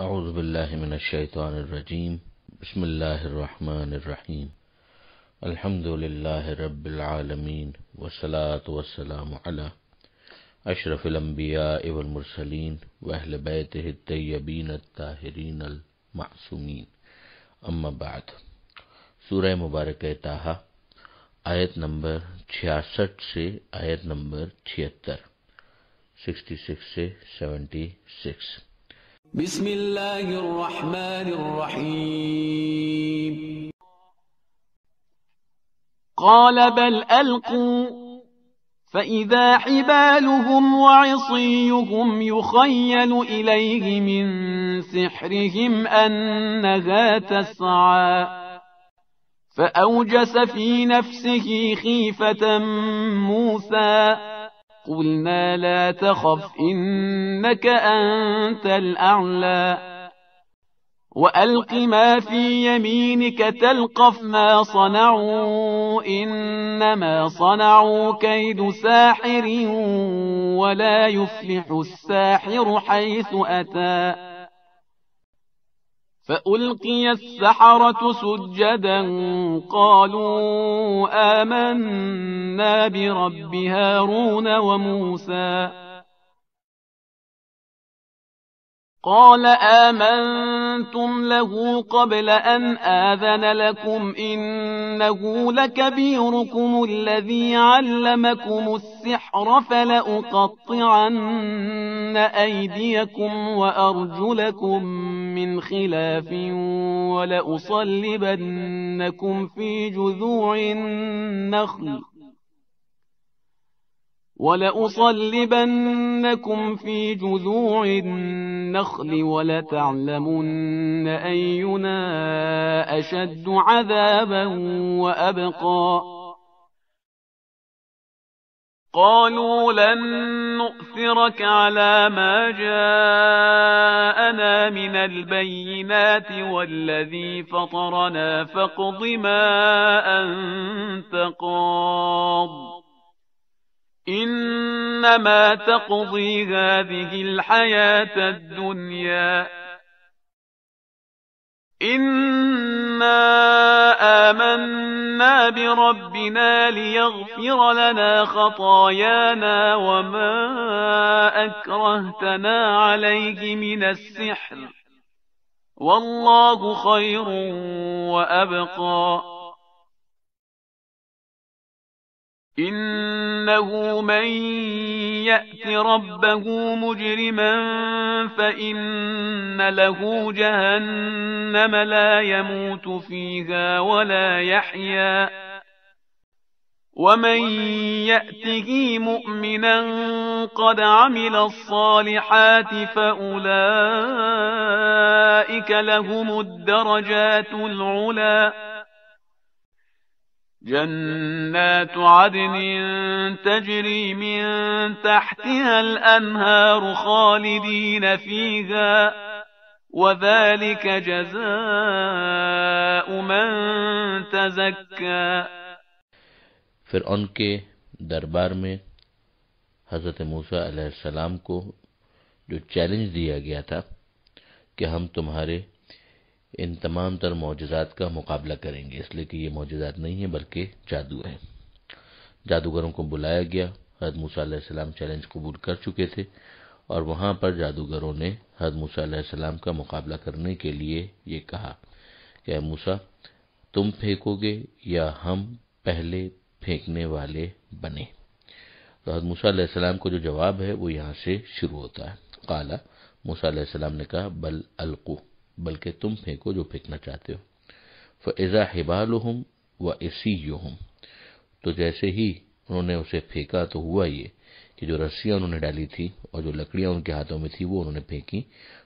अज़बिल्लिमिनशैतरजीम बसमीम अल्हम्दुलिल्लाह रब्बिलआलमीन वसलात वसलाम अला अशरफिलंबिया इवलमरसलीन वहल बैत तयबीन ताहरीन मासूमीन अम्माबाद सूरह मुबारक ताहा आयत नंबर 66 से आयत नंबर 76 66 से 76 بسم الله الرحمن الرحيم قال بل ألقوا فإذا حبالهم وعصيهم يخيل إليه من سحرهم أنها تسعى فأوجس في نفسه خيفة موسى قلنا لا تخف إنك أنت الأعلى وألق ما في يمينك تلقف ما صنعوا إنما صنعوا كيد ساحر ولا يفلح الساحر حيث أتى فألقي السحرة سجدا قالوا آمنا برب هارون وموسى قال آمنتم له قبل أن آذن لكم إنه لكبيركم الذي علمكم السحر فلأقطعن أيديكم وأرجلكم من خلاف ولأصلبنكم في جذوع النخل ولأصلبنكم في جذوع النخل ولتعلمن أينا أشد عذابا وأبقى قالوا لن نؤثرك على ما جاءنا من البينات والذي فطرنا فاقض ما أنت قاض إنما تقضي هذه الحياة الدنيا إنا آمنا بربنا ليغفر لنا خطايانا وما أكرهتنا عليه من السحر والله خير وأبقى إنه من يأت ربه مجرما فإن له جهنم لا يموت فيها ولا يحيا ومن يأته مؤمنا قد عمل الصالحات فأولئك لهم الدرجات الْعُلَى جنات عدن تجري من تحتها الأنهار خالدين فيها وذلك جزاء من تزكى फिर उनके दरबार में हज़रत मूसा अलैहिस्सलाम को जो चैलेंज दिया गया था कि हम तुम्हारे इन तमाम तर मोजात का मुकाबला करेंगे इसलिए कि ये मोजात नहीं है बल्कि जादू है जादूगरों को बुलाया गया हज मूसा चैलेंज कबूल कर चुके थे और वहां पर जादूगरों ने हज मूसा का मुकाबला करने के लिए ये कहा कि मूसा तुम फेंकोगे या हम पहले फेंकने वाले बने तो हज मूसा को जो जवाब है वो यहां से शुरू होता है काला मूसा ने कहा बल अलकू बल्कि तुम फेंको जो फेंकना चाहते हो फ़ैज़ा हिबाल हम व ऐसी हम तो जैसे ही उन्होंने उसे फेंका तो हुआ ये कि जो रस्सियां उन्होंने डाली थी और जो लकड़ियां उनके हाथों में थी वो उन्होंने फेंकी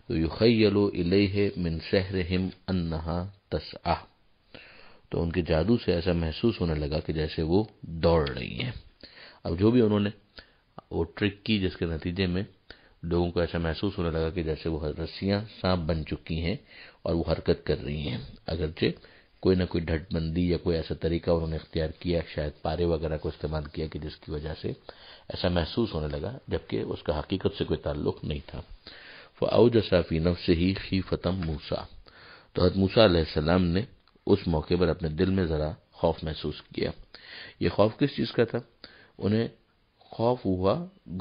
तो युखलो इलेह मिन सहर हिम अन्नहा तस आह तो उनके जादू से ऐसा महसूस होने लगा कि जैसे वो दौड़ रही हैं अब जो भी उन्होंने वो ट्रिक की जिसके नतीजे में लोगों को ऐसा महसूस होने लगा कि जैसे वो रस्सियां सांप बन चुकी हैं और वो हरकत कर रही हैं अगरचे कोई ना कोई ढटबंदी या कोई ऐसा तरीका उन्होंने इख्तियार किया शायद पारे वगैरह को इस्तेमाल किया कि जिसकी वजह से ऐसा महसूस होने लगा जबकि उसका हकीकत से कोई ताल्लुक नहीं था फ़ाऊ जसाफी नफ से ही खी फ़तम मूसा तो हद मूसा ने उस मौके पर अपने दिल में ज़रा खौफ महसूस किया ये खौफ किस चीज़ का था उन्हें खौफ हुआ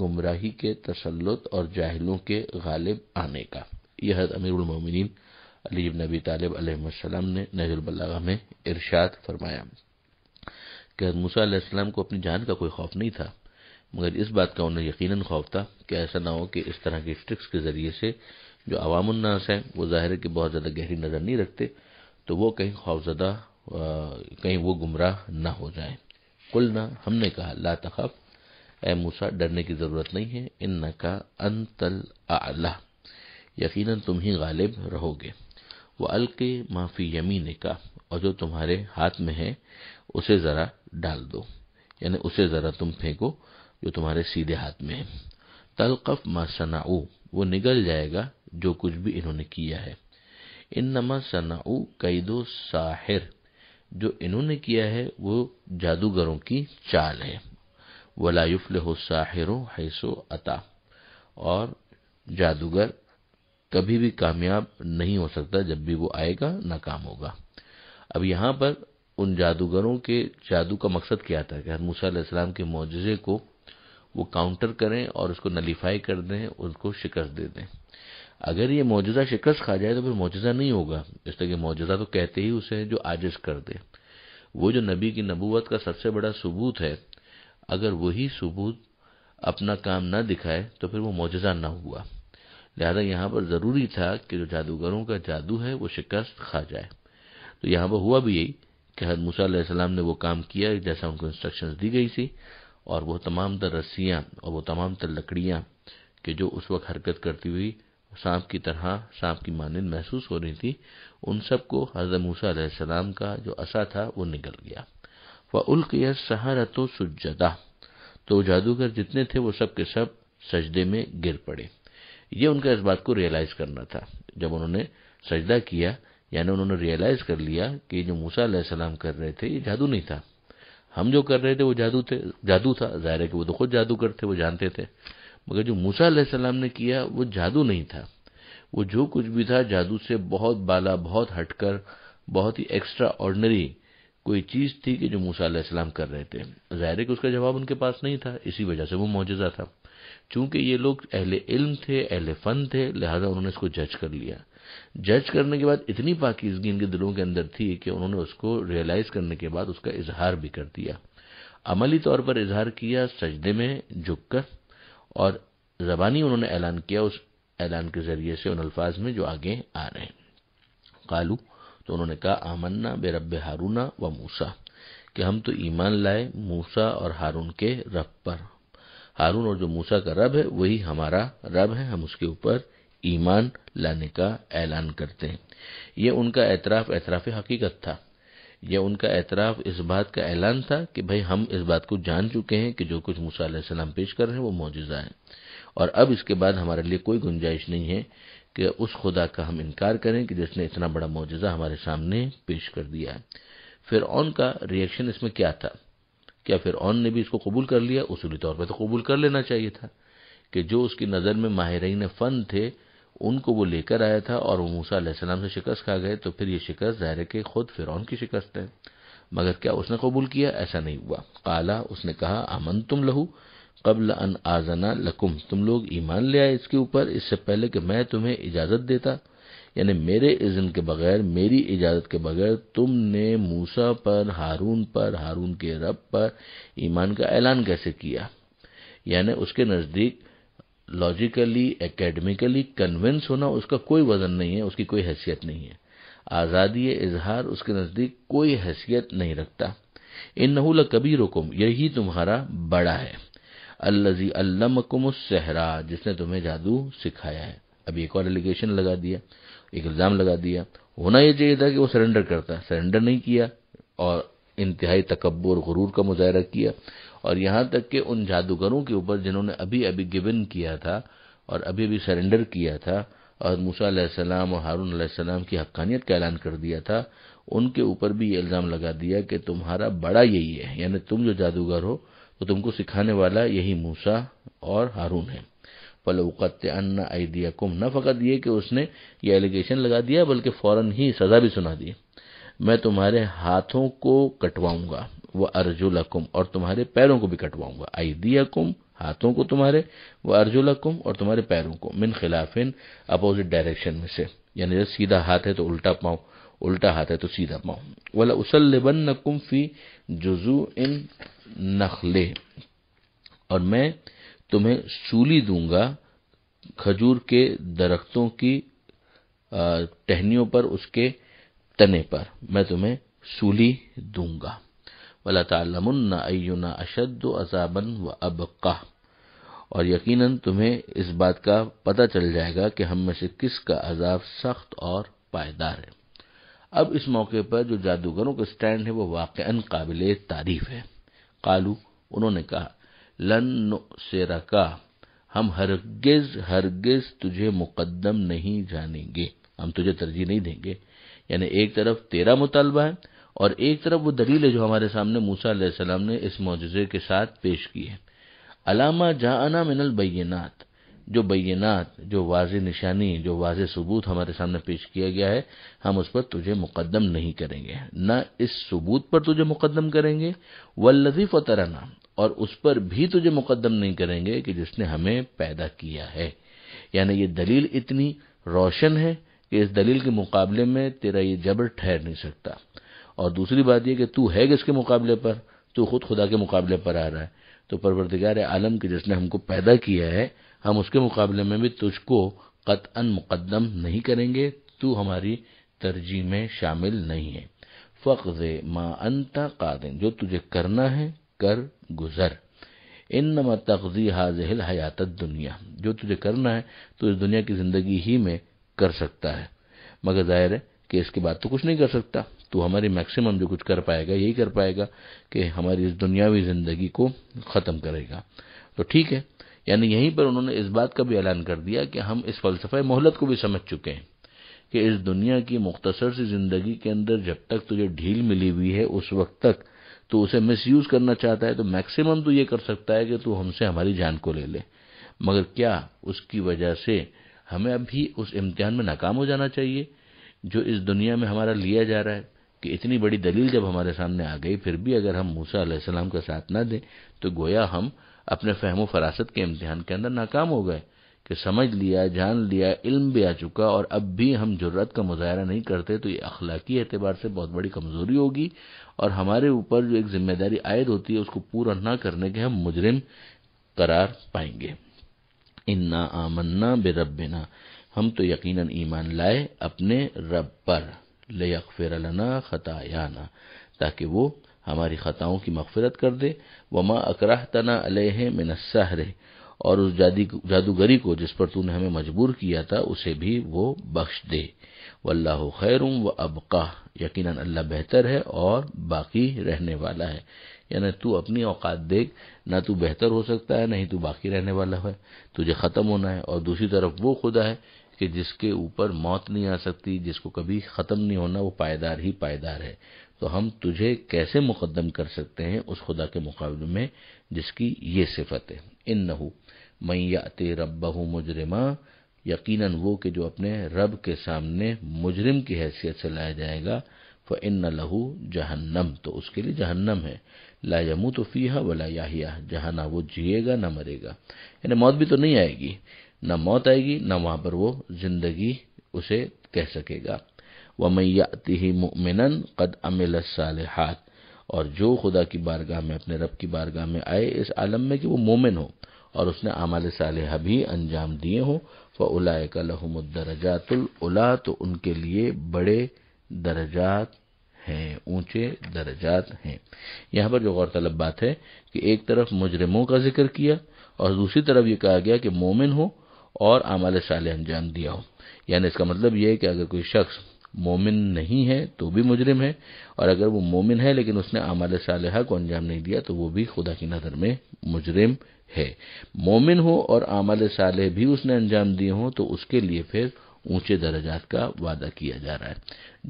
गुमराही के तसलुत और जाहलों के गालिब आने का यह अमीरमिन अली नबी तालब अलैहिस्सलाम ने नजरबल्ला में इरशाद फरमाया कि मूसा को अपनी जान का कोई खौफ नहीं था मगर इस बात का उन्हें यकीनन खौफ था कि ऐसा ना हो कि इस तरह के स्ट्रिक्स के जरिए से जो अवामनास हैं वो ज़ाहिर है कि बहुत ज़्यादा गहरी नज़र नहीं रखते तो वो कहीं खौफजदा कहीं वो गुमराह न हो जाए कुल ना हमने कहा ला तखफ ए मूसा डरने की जरूरत नहीं है इन का अंतल आला यकीन तुम ही गालिब रहोगे वह अलके माफी ने का और जो तुम्हारे हाथ में है उसे जरा डाल दो यानी उसे जरा तुम फेंको जो तुम्हारे सीधे हाथ में है तलकफ मा सनाऊ वो निगल जाएगा जो कुछ भी इन्होंने किया है इन नमा सनाऊ कैदो साहिर जो इन्होंने किया है वो जादूगरों की चाल है वलायुफल हो साहिरो हैसो अता और जादूगर कभी भी कामयाब नहीं हो सकता जब भी वो आएगा नाकाम होगा अब यहां पर उन जादूगरों के जादू का मकसद क्या था कि मूसा अलैहिस्सलाम के मुआजे को वो काउंटर करें और उसको नलीफाई कर दें उसको शिकस्त दे दें अगर ये मौजूदा शिकस्त खा जाए तो फिर मौजूदा नहीं होगा इस तरह के मौजूदा तो कहते ही उसे जो आजिज कर दे वो जो नबी की नबूवत का सबसे बड़ा सबूत है अगर वही सबूत अपना काम न दिखाए तो फिर वो मौजजा ना हुआ लिहाजा यहां पर ज़रूरी था कि जो जादूगरों का जादू है वो शिकस्त खा जाए तो यहां पर हुआ भी यही कि हर मूसा ने वो काम किया जैसा उनको इंस्ट्रक्शन दी गई थी और वो तमाम तर रस्सियां और वो तमाम तर लकड़ियां कि जो उस वक्त हरकत करती हुई सांप की तरह सांप की मानंद महसूस हो रही थी उन सबको हजरत मूसा सलाम का जो असा था वो निकल गया व सहारा सहारतो सुजदा तो जादूगर जितने थे वो सब के सब सजदे में गिर पड़े ये उनका इस बात को रियलाइज करना था जब उन्होंने सजदा किया यानी उन्होंने रियलाइज कर लिया कि जो मूसा सलाम कर रहे थे ये जादू नहीं था हम जो कर रहे थे वो जादू थे जादू था जाहिर है कि वो तो खुद जादूगर थे वो जानते थे मगर जो मूसा सलाम ने किया वो जादू नहीं था वो जो कुछ भी था जादू से बहुत बाला बहुत हटकर बहुत ही एक्स्ट्रा ऑर्डनरी कोई चीज थी कि जो मूसा अलैहिस्सलाम कर रहे थे ज़ाहिर है कि उसका जवाब उनके पास नहीं था इसी वजह से वो मुआजा था चूंकि ये लोग अहले इल्म थे अहले फन थे लिहाजा उन्होंने इसको जज कर लिया जज करने के बाद इतनी पाकिजगी इनके दिलों के अंदर थी कि उन्होंने उसको रियलाइज करने के बाद उसका इजहार भी कर दिया अमली तौर पर इजहार किया सजदे में झुककर और जबानी उन्होंने ऐलान किया उस ऐलान के जरिए से उन अल्फाज में जो आगे आ रहे हैं कालू तो उन्होंने कहा आमन्ना बेरब हारूना व मूसा कि हम तो ईमान लाए मूसा और हारून के रब पर हारून और जो मूसा का रब है वही हमारा रब है हम उसके ऊपर ईमान लाने का ऐलान करते हैं ये उनका एतराफ एतराफ हकीकत था यह उनका एतराफ इस बात का ऐलान था कि भाई हम इस बात को जान चुके हैं कि जो कुछ मूसा सलाम पेश कर रहे हैं वो मौजूदा है और अब इसके बाद हमारे लिए कोई गुंजाइश नहीं है कि उस खुदा का हम इनकार करें कि जिसने इतना बड़ा मुआजा हमारे सामने पेश कर दिया है फिर ऑन का रिएक्शन इसमें क्या था क्या फिर ऑन ने भी इसको कबूल कर लिया उसूली तौर पर तो कबूल कर लेना चाहिए था कि जो उसकी नज़र में माहरीन फ़न थे उनको वो लेकर आया था और वो मूसा सलाम से शिकस्त खा गए तो फिर ये शिकस्त ज़ाहिर के खुद फिर ऑन की शिकस्त है मगर क्या उसने कबूल किया ऐसा नहीं हुआ काला उसने कहा अमन तुम लहू कबल अन आजना लकुम तुम लोग ईमान ले आए इसके ऊपर इससे पहले कि मैं तुम्हें इजाजत देता यानी मेरे इज़न के बगैर मेरी इजाजत के बगैर तुमने मूसा पर हारून पर हारून के रब पर ईमान का ऐलान कैसे किया यानी उसके नज़दीक लॉजिकली एकेडमिकली कन्विंस होना उसका कोई वजन नहीं है उसकी कोई हैसियत नहीं है आज़ादी इजहार उसके नज़दीक कोई हैसियत नहीं रखता इन नहूला कबीर हुकुम यही तुम्हारा बड़ा है अल्लजी सहरा जिसने तुम्हें जादू सिखाया है अभी एक और एलिगेशन लगा दिया एक इल्ज़ाम लगा दिया होना यह चाहिए था कि वो सरेंडर करता सरेंडर नहीं किया और इंतहाई तकबर गुरूर का मुजाहरा किया और यहां तक कि उन जादूगरों के ऊपर जिन्होंने अभी अभी गिवन किया था और अभी अभी सरेंडर किया था और मूसा सलाम और हारून सलाम की हक्कानियत का ऐलान कर दिया था उनके ऊपर भी ये इल्ज़ाम लगा दिया कि तुम्हारा बड़ा यही है यानी तुम जो जादूगर हो तो तुमको सिखाने वाला यही मूसा और हारून है पलौकत अन्न आइडिया कुम न फकत ये कि उसने ये एलिगेशन लगा दिया बल्कि फौरन ही सजा भी सुना दी मैं तुम्हारे हाथों को कटवाऊंगा वह अर्जुला कुम और तुम्हारे पैरों को भी कटवाऊंगा आइडिया कुम हाथों को तुम्हारे वह अर्जुला कुम और तुम्हारे पैरों को मिन खिलाफिन अपोजिट डायरेक्शन में से यानी सीधा हाथ है तो उल्टा पाऊं उल्टा हाथ है तो सीधा पाओ वाला उसल बन कुम्फी जुजू इन नखले और मैं तुम्हें सूली दूंगा खजूर के दरख्तों की टहनियों पर उसके तने पर मैं तुम्हें सूली दूंगा वला तालमुन्ना अयुना अशद अजाबन व अबका और यकीनन तुम्हें इस बात का पता चल जाएगा कि हम में से किसका अजाब सख्त और पायदार है अब इस मौके पर जो जादूगरों का स्टैंड है वो वाकन काबिल तारीफ है कालू उन्होंने कहा लन से रका हम हरगिज हरगिज तुझे मुकदम नहीं जानेंगे हम तुझे तरजीह नहीं देंगे यानी एक तरफ तेरा मुतालबा है और एक तरफ वो दलील है जो हमारे सामने मूसा सलाम ने इस मुजजे के साथ पेश की है अलामा जाना मिनल बैनाथ जो बैनात जो वाज निशानी जो वाज सबूत हमारे सामने पेश किया गया है हम उस पर तुझे मुकदम नहीं करेंगे न इस सबूत पर तुझे मुकदम करेंगे लजीफ तराना और उस पर भी तुझे मुकदम नहीं करेंगे कि जिसने हमें पैदा किया है यानी ये दलील इतनी रोशन है कि इस दलील के मुकाबले में तेरा ये जबर ठहर नहीं सकता और दूसरी बात यह कि तू है किसके मुकाबले पर तू खुद खुदा के मुकाबले पर आ रहा है तो परवरदिगार आलम के जिसने हमको पैदा किया है हम उसके मुकाबले में भी तुझको अन मुकदम नहीं करेंगे तू हमारी तरजीह में शामिल नहीं है फ़र्ज मा अंता कादिन जो तुझे करना है कर गुजर इन न तकजी हाजहल हयात दुनिया जो तुझे करना है तो इस दुनिया की जिंदगी ही में कर सकता है मगर जाहिर है कि इसके बाद तो कुछ नहीं कर सकता तो हमारी मैक्सिमम जो कुछ कर पाएगा यही कर पाएगा कि हमारी इस दुनियावी जिंदगी को ख़त्म करेगा तो ठीक है यानी यहीं पर उन्होंने इस बात का भी ऐलान कर दिया कि हम इस फलसफे मोहलत को भी समझ चुके हैं कि इस दुनिया की मुख्तसर सी जिंदगी के अंदर जब तक तुझे ढील मिली हुई है उस वक्त तक तो उसे मिसयूज करना चाहता है तो मैक्सिमम तो ये कर सकता है कि तू हमसे हमारी जान को ले ले मगर क्या उसकी वजह से हमें अभी उस इम्तिहान में नाकाम हो जाना चाहिए जो इस दुनिया में हमारा लिया जा रहा है कि इतनी बड़ी दलील जब हमारे सामने आ गई फिर भी अगर हम मूसा सलाम का साथ ना दें तो गोया हम अपने फहमो फरासत के इम्तिहान के अंदर नाकाम हो गए कि समझ लिया जान लिया इल्म भी आ चुका और अब भी हम जरूरत का मुजाहरा नहीं करते तो ये अखलाकी एतबार से बहुत बड़ी कमजोरी होगी और हमारे ऊपर जो एक जिम्मेदारी आयद होती है उसको पूरा न करने के हम मुजरिम करार पाएंगे इन्ना आमन्ना बेरबिना हम तो यकीन ईमान लाए अपने रब पर ले यकफिर लना खतायाना ताकि वो हमारी ख़ताओं की मगफरत कर दे वमा अकराह तना अलह मिनसाहरे और उस जादूगरी को जिस पर तूने हमें मजबूर किया था उसे भी वो बख्श दे वल्लाह खैरुम व अबका यकीन अल्लाह बेहतर है और बाकी रहने वाला है यानी तू अपनी औकात देख ना तू बेहतर हो सकता है नहीं तू बाकी रहने वाला है तुझे ख़त्म होना है और दूसरी तरफ वो खुदा है कि जिसके ऊपर मौत नहीं आ सकती जिसको कभी ख़त्म नहीं होना वो पायदार ही पायदार है तो हम तुझे कैसे मुकदम कर सकते हैं उस खुदा के मुकाबले में जिसकी ये सिफत है इन नहू रब रबहू मुजरिमा यकीन वो कि जो अपने रब के सामने मुजरिम की हैसियत से लाया जाएगा फ इन लहू जहन्नम तो उसके लिए जहन्नम है ला यमू तो फीहा वला याहिया जहां ना वो जिएगा ना मरेगा यानी मौत भी तो नहीं आएगी ना मौत आएगी ना वहां पर वो जिंदगी उसे कह सकेगा वमैयाति ही मुमिनन कद अमिल सालहात और जो खुदा की बारगाह में अपने रब की बारगाह में आए इस आलम में कि वो मोमिन हो और उसने आमाल साल भी अंजाम दिए हों फ़लाय लहमदरजातुल उला तो उनके लिए बड़े दर्जात हैं ऊंचे दर्जात हैं यहां पर जो गौरतलब बात है कि एक तरफ मुजरमों का जिक्र किया और दूसरी तरफ ये कहा गया कि मोमिन हो और आमाल साल अंजाम दिया हो यानी इसका मतलब यह है कि अगर कोई शख्स मोमिन नहीं है तो भी मुजरिम है और अगर वो मोमिन है लेकिन उसने आमाल सालह को अंजाम नहीं दिया तो वो भी खुदा की नज़र में मुजरिम है मोमिन हो और आमाल सालह भी उसने अंजाम दिए हों तो उसके लिए फिर ऊंचे दर्जात का वादा किया जा रहा है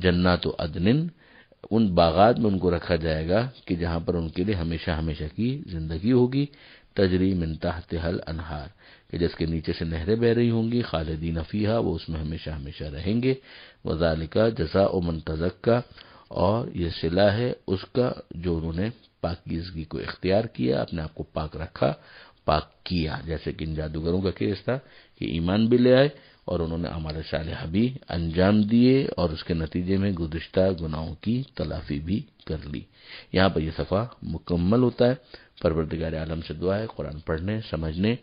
जन्ना तो अदनिन उन बागात में उनको रखा जाएगा कि जहां पर उनके लिए हमेशा हमेशा की जिंदगी होगी तजरी मिनता तिहल अनहार कि जिसके नीचे से नहरें बह रही होंगी खालिदीन फीहा वो उसमें हमेशा हमेशा रहेंगे वजालिका जजा उमन तजक्का और ये सिला है उसका जो उन्होंने पाकिजगी को इख्तियार किया अपने आप को पाक रखा पाक किया जैसे कि इन जादूगरों का केस था कि ईमान भी ले आए और उन्होंने हमारे साल भी अंजाम दिए और उसके नतीजे में गुजशत गुनाहों की तलाफी भी कर ली यहां पर यह सफ़ा मुकम्मल होता है परवरदिगार आलम से दुआ है कुरान पढ़ने समझने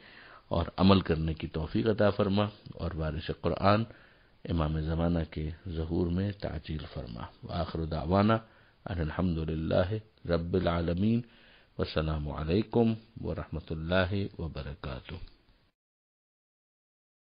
और अमल करने की तोफ़ी अता फरमा और बारिश कुरान इमाम ज़माना के जहूर में ताजील फरमा आखिर दावाना अलहमदिल्ला रबालमीन वालकम वरहमल वर्का